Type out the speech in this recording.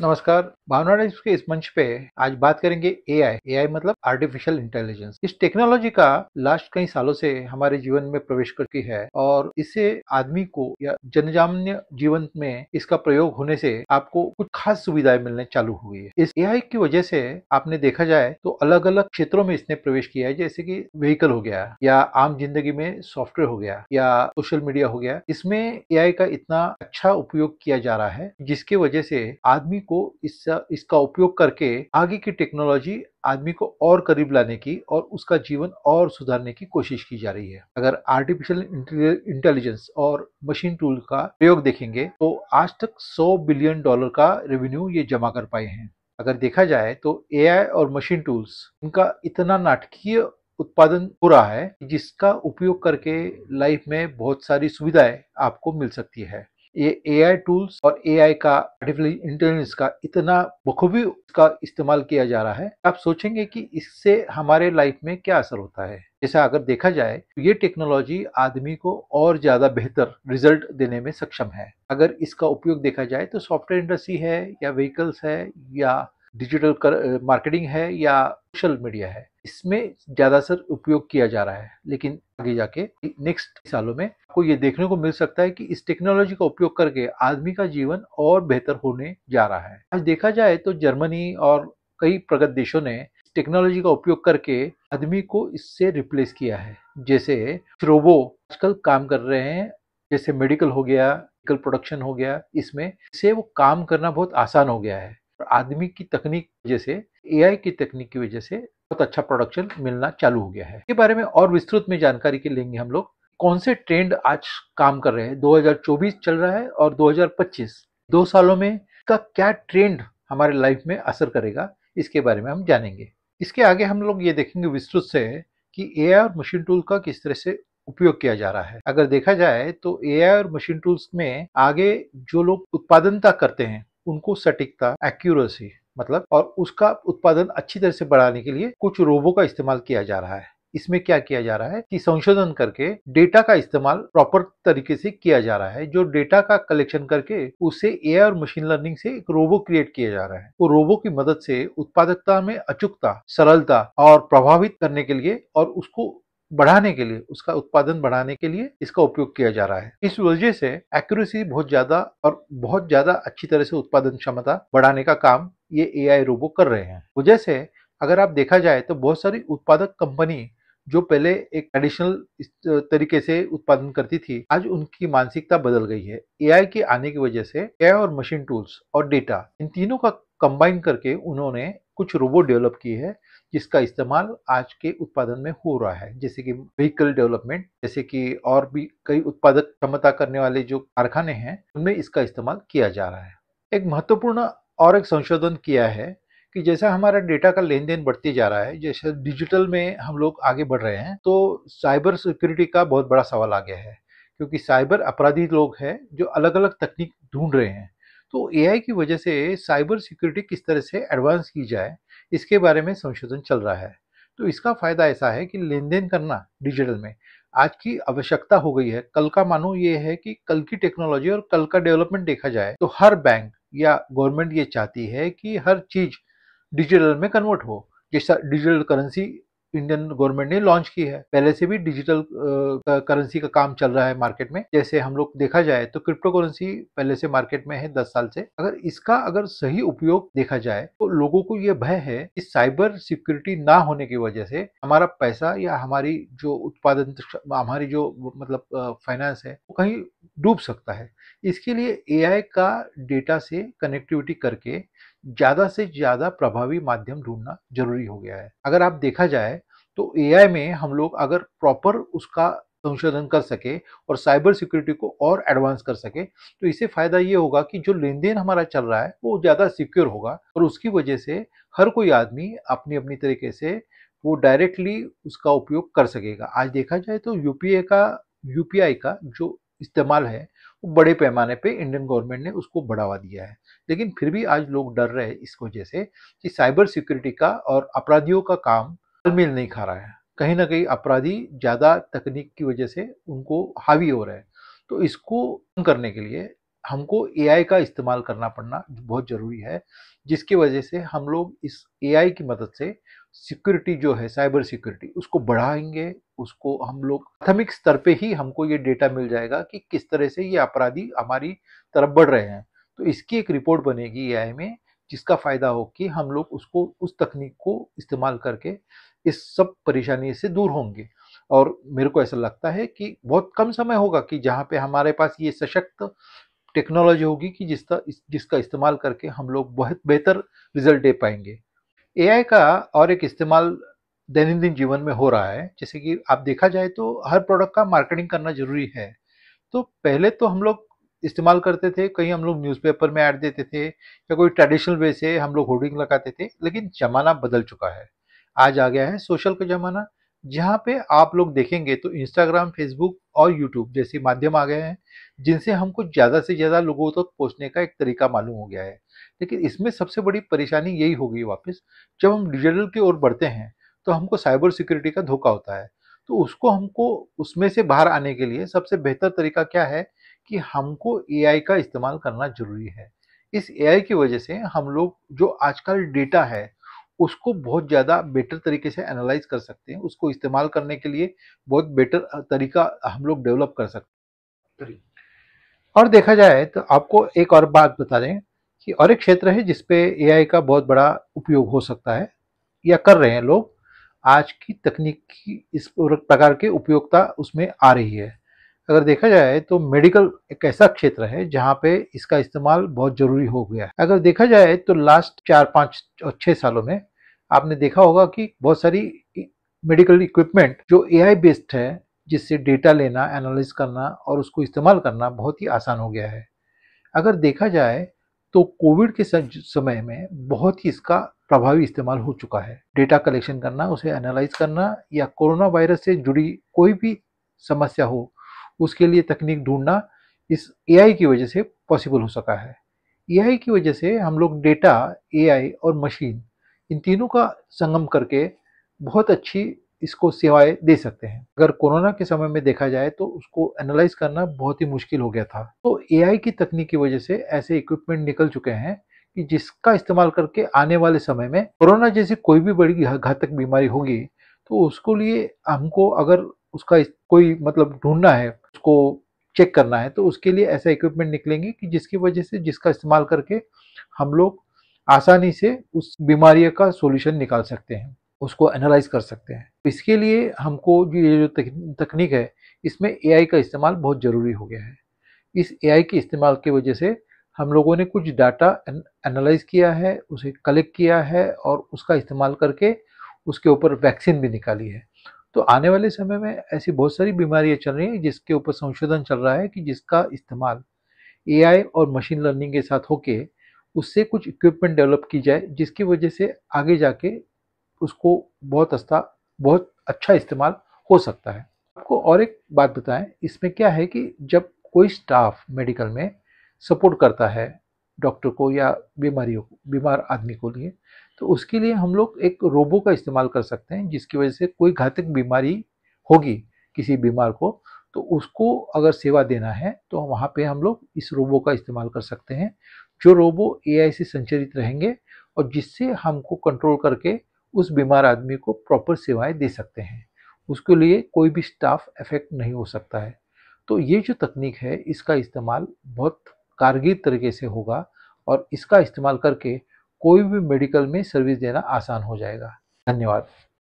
नमस्कार भावना के इस मंच पे आज बात करेंगे एआई एआई मतलब आर्टिफिशियल इंटेलिजेंस इस टेक्नोलॉजी का लास्ट कई सालों से हमारे जीवन में प्रवेश करती है और इससे आदमी को या जनजाम्य जीवन में इसका प्रयोग होने से आपको कुछ खास सुविधाएं मिलने चालू हुई है इस एआई की वजह से आपने देखा जाए तो अलग अलग क्षेत्रों में इसने प्रवेश किया है जैसे की व्हीकल हो गया या आम जिंदगी में सॉफ्टवेयर हो गया या सोशल मीडिया हो गया इसमें ए का इतना अच्छा उपयोग किया जा रहा है जिसकी वजह से आदमी को इसका इसका उपयोग करके आगे की टेक्नोलॉजी आदमी को और करीब लाने की और उसका जीवन और सुधारने की कोशिश की जा रही है अगर आर्टिफिशियल इंटेलिजेंस और मशीन टूल का प्रयोग देखेंगे तो आज तक 100 बिलियन डॉलर का रेवेन्यू ये जमा कर पाए हैं अगर देखा जाए तो ए और मशीन टूल्स इनका इतना नाटकीय उत्पादन हो रहा है जिसका उपयोग करके लाइफ में बहुत सारी सुविधाएं आपको मिल सकती है ये एआई टूल्स और एआई का आर्टिफिशियल इंटेलिजेंस का इतना बखूबी का इस्तेमाल किया जा रहा है आप सोचेंगे कि इससे हमारे लाइफ में क्या असर होता है जैसा अगर देखा जाए तो ये टेक्नोलॉजी आदमी को और ज्यादा बेहतर रिजल्ट देने में सक्षम है अगर इसका उपयोग देखा जाए तो सॉफ्टवेयर इंडस्ट्री है या व्हीकल्स है या डिजिटल मार्केटिंग है या सोशल मीडिया है इसमें ज्यादा सर उपयोग किया जा रहा है लेकिन आगे जाके नेक्स्ट सालों में आपको ये देखने को मिल सकता है कि इस टेक्नोलॉजी का उपयोग करके आदमी का जीवन और बेहतर होने जा रहा है आज देखा जाए तो जर्मनी और कई प्रगत देशों ने टेक्नोलॉजी का उपयोग करके आदमी को इससे रिप्लेस किया है जैसे रोबो आजकल काम कर रहे हैं जैसे मेडिकल हो गया मेडिकल प्रोडक्शन हो गया इसमें से वो काम करना बहुत आसान हो गया है आदमी की तकनीक जैसे एआई की तकनीक की वजह से बहुत अच्छा प्रोडक्शन मिलना चालू हो गया है इसके बारे में और विस्तृत में जानकारी के लेंगे हम लोग कौन से ट्रेंड आज काम कर रहे हैं 2024 चल रहा है और 2025 दो सालों में का क्या ट्रेंड हमारे लाइफ में असर करेगा इसके बारे में हम जानेंगे इसके आगे हम लोग ये देखेंगे विस्तृत से कि ए और मशीन टूल का किस तरह से उपयोग किया जा रहा है अगर देखा जाए तो ए और मशीन टूल्स में आगे जो लोग उत्पादनता करते हैं उनको सटीकता एक्यूरेसी मतलब और उसका उत्पादन अच्छी तरह से बढ़ाने के लिए कुछ रोबो का इस्तेमाल किया जा रहा है इसमें क्या किया जा रहा है कि संशोधन करके डेटा का इस्तेमाल प्रॉपर तरीके से किया जा रहा है जो डेटा का कलेक्शन करके उसे ए और मशीन लर्निंग से एक रोबो क्रिएट किया जा रहा है वो रोबो की मदद से उत्पादकता में अचूकता सरलता और प्रभावित करने के लिए और उसको बढ़ाने के लिए उसका उत्पादन बढ़ाने के लिए इसका उपयोग किया जा रहा है इस वजह से एक्यूरेसी बहुत ज्यादा और बहुत ज्यादा अच्छी तरह से उत्पादन क्षमता बढ़ाने का काम ये ए आई रोबो कर रहे हैं वजह से अगर आप देखा जाए तो बहुत सारी उत्पादक कंपनी जो पहले एक ट्रेडिशनल तरीके से उत्पादन करती थी आज उनकी मानसिकता बदल गई है एआई के आने की वजह से एआई और मशीन टूल्स और डेटा इन तीनों का कंबाइन करके उन्होंने कुछ रोबोट डेवलप किए हैं जिसका इस्तेमाल आज के उत्पादन में हो रहा है जैसे कि व्हीकल डेवलपमेंट जैसे कि और भी कई उत्पादक क्षमता करने वाले जो कारखाने हैं उनमें इसका इस्तेमाल किया जा रहा है एक महत्वपूर्ण और एक संशोधन किया है कि जैसा हमारा डेटा का लेन देन बढ़ते जा रहा है जैसे डिजिटल में हम लोग आगे बढ़ रहे हैं तो साइबर सिक्योरिटी का बहुत बड़ा सवाल आ गया है क्योंकि साइबर अपराधी लोग हैं जो अलग अलग तकनीक ढूंढ रहे हैं तो एआई की वजह से साइबर सिक्योरिटी किस तरह से एडवांस की जाए इसके बारे में संशोधन चल रहा है तो इसका फायदा ऐसा है कि लेन देन करना डिजिटल में आज की आवश्यकता हो गई है कल का मानो ये है कि कल की टेक्नोलॉजी और कल का डेवलपमेंट देखा जाए तो हर बैंक या गवर्नमेंट ये चाहती है कि हर चीज डिजिटल में कन्वर्ट हो जैसा डिजिटल करेंसी इंडियन गवर्नमेंट ने लॉन्च की है पहले से भी डिजिटल करेंसी का काम चल रहा है मार्केट में जैसे हम लोग देखा जाए तो क्रिप्टो करेंसी पहले से मार्केट में है दस साल से अगर इसका अगर सही उपयोग देखा जाए तो लोगों को ये भय है कि साइबर सिक्योरिटी ना होने की वजह से हमारा पैसा या हमारी जो उत्पादन हमारी जो मतलब फाइनेंस है वो कहीं डूब सकता है इसके लिए एआई का डेटा से कनेक्टिविटी करके ज़्यादा से ज़्यादा प्रभावी माध्यम ढूंढना जरूरी हो गया है अगर आप देखा जाए तो ए में हम लोग अगर प्रॉपर उसका संशोधन कर सके और साइबर सिक्योरिटी को और एडवांस कर सके तो इससे फायदा ये होगा कि जो लेन देन हमारा चल रहा है वो ज़्यादा सिक्योर होगा और उसकी वजह से हर कोई आदमी अपनी अपनी तरीके से वो डायरेक्टली उसका उपयोग कर सकेगा आज देखा जाए तो यूपीए का यूपीआई का जो इस्तेमाल है बड़े पैमाने पे इंडियन गवर्नमेंट ने उसको बढ़ावा दिया है लेकिन फिर भी आज लोग डर रहे हैं इस वजह से कि साइबर सिक्योरिटी का और अपराधियों का काम तालमेल नहीं खा रहा है कहीं ना कहीं अपराधी ज़्यादा तकनीक की वजह से उनको हावी हो रहे हैं तो इसको कम करने के लिए हमको एआई का इस्तेमाल करना पड़ना बहुत ज़रूरी है जिसकी वजह से हम लोग इस एआई की मदद से सिक्योरिटी जो है साइबर सिक्योरिटी उसको बढ़ाएंगे उसको हम लोग प्राथमिक स्तर पे ही हमको ये डेटा मिल जाएगा कि किस तरह से ये अपराधी हमारी तरफ बढ़ रहे हैं तो इसकी एक रिपोर्ट बनेगी ए में जिसका फ़ायदा हो कि हम लोग उसको उस तकनीक को इस्तेमाल करके इस सब परेशानी से दूर होंगे और मेरे को ऐसा लगता है कि बहुत कम समय होगा कि जहाँ पे हमारे पास ये सशक्त टेक्नोलॉजी होगी कि जिसका जिसका इस्तेमाल करके हम लोग बहुत बेहतर रिजल्ट दे पाएंगे ए का और एक इस्तेमाल दैनंदिन जीवन में हो रहा है जैसे कि आप देखा जाए तो हर प्रोडक्ट का मार्केटिंग करना जरूरी है तो पहले तो हम लोग इस्तेमाल करते थे कहीं हम लोग न्यूज़पेपर में ऐड देते थे या कोई ट्रेडिशनल वे से हम लोग होर्डिंग लगाते थे लेकिन ज़माना बदल चुका है आज आ गया है सोशल का ज़माना जहाँ पे आप लोग देखेंगे तो इंस्टाग्राम फेसबुक और यूट्यूब जैसे माध्यम आ गए हैं जिनसे हमको ज़्यादा से ज़्यादा लोगों तक तो पहुँचने का एक तरीका मालूम हो गया है लेकिन इसमें सबसे बड़ी परेशानी यही होगी वापस जब हम डिजिटल की ओर बढ़ते हैं तो हमको साइबर सिक्योरिटी का धोखा होता है तो उसको हमको उसमें से बाहर आने के लिए सबसे बेहतर तरीका क्या है कि हमको ए का इस्तेमाल करना ज़रूरी है इस ए की वजह से हम लोग जो आजकल डेटा है उसको बहुत ज़्यादा बेटर तरीके से एनालाइज कर सकते हैं उसको इस्तेमाल करने के लिए बहुत बेटर तरीका हम लोग डेवलप कर सकते हैं और देखा जाए तो आपको एक और बात बता दें कि और एक क्षेत्र है जिसपे आई का बहुत बड़ा उपयोग हो सकता है या कर रहे हैं लोग आज की तकनीक की इस प्रकार के उपयोगता उसमें आ रही है अगर देखा जाए तो मेडिकल एक ऐसा क्षेत्र है जहाँ पे इसका इस्तेमाल बहुत जरूरी हो गया है अगर देखा जाए तो लास्ट चार पाँच और छः सालों में आपने देखा होगा कि बहुत सारी मेडिकल इक्विपमेंट जो एआई बेस्ड है जिससे डेटा लेना एनालिस करना और उसको इस्तेमाल करना बहुत ही आसान हो गया है अगर देखा जाए तो कोविड के समय में बहुत ही इसका प्रभावी इस्तेमाल हो चुका है डेटा कलेक्शन करना उसे एनालाइज करना या कोरोना वायरस से जुड़ी कोई भी समस्या हो उसके लिए तकनीक ढूंढना इस एआई की वजह से पॉसिबल हो सका है एआई की वजह से हम लोग डेटा एआई और मशीन इन तीनों का संगम करके बहुत अच्छी इसको सेवाएं दे सकते हैं अगर कोरोना के समय में देखा जाए तो उसको एनालाइज करना बहुत ही मुश्किल हो गया था तो एआई की तकनीक की वजह से ऐसे इक्विपमेंट निकल चुके हैं कि जिसका इस्तेमाल करके आने वाले समय में कोरोना जैसी कोई भी बड़ी घातक बीमारी होगी तो उसको लिए हमको अगर उसका कोई मतलब ढूंढना है उसको चेक करना है तो उसके लिए ऐसा इक्विपमेंट निकलेंगे कि जिसकी वजह से जिसका इस्तेमाल करके हम लोग आसानी से उस बीमारी का सोल्यूशन निकाल सकते हैं उसको एनालाइज कर सकते हैं इसके लिए हमको जो ये जो तकनीक है इसमें एआई का इस्तेमाल बहुत ज़रूरी हो गया है इस एआई के इस्तेमाल की वजह से हम लोगों ने कुछ डाटा एनालाइज किया है उसे कलेक्ट किया है और उसका इस्तेमाल करके उसके ऊपर वैक्सीन भी निकाली है तो आने वाले समय में ऐसी बहुत सारी बीमारियां चल रही हैं जिसके ऊपर संशोधन चल रहा है कि जिसका इस्तेमाल एआई और मशीन लर्निंग के साथ होके उससे कुछ इक्विपमेंट डेवलप की जाए जिसकी वजह से आगे जाके उसको बहुत अस्ता बहुत अच्छा इस्तेमाल हो सकता है आपको और एक बात बताएं इसमें क्या है कि जब कोई स्टाफ मेडिकल में सपोर्ट करता है डॉक्टर को या बीमारियों को बीमार आदमी को लिए तो उसके लिए हम लोग एक रोबो का इस्तेमाल कर सकते हैं जिसकी वजह से कोई घातक बीमारी होगी किसी बीमार को तो उसको अगर सेवा देना है तो वहाँ पे हम लोग इस रोबो का इस्तेमाल कर सकते हैं जो रोबो एआई से संचरित रहेंगे और जिससे हमको कंट्रोल करके उस बीमार आदमी को प्रॉपर सेवाएं दे सकते हैं उसके लिए कोई भी स्टाफ इफेक्ट नहीं हो सकता है तो ये जो तकनीक है इसका इस्तेमाल बहुत कारगर तरीके से होगा और इसका इस्तेमाल करके कोई भी मेडिकल में सर्विस देना आसान हो जाएगा धन्यवाद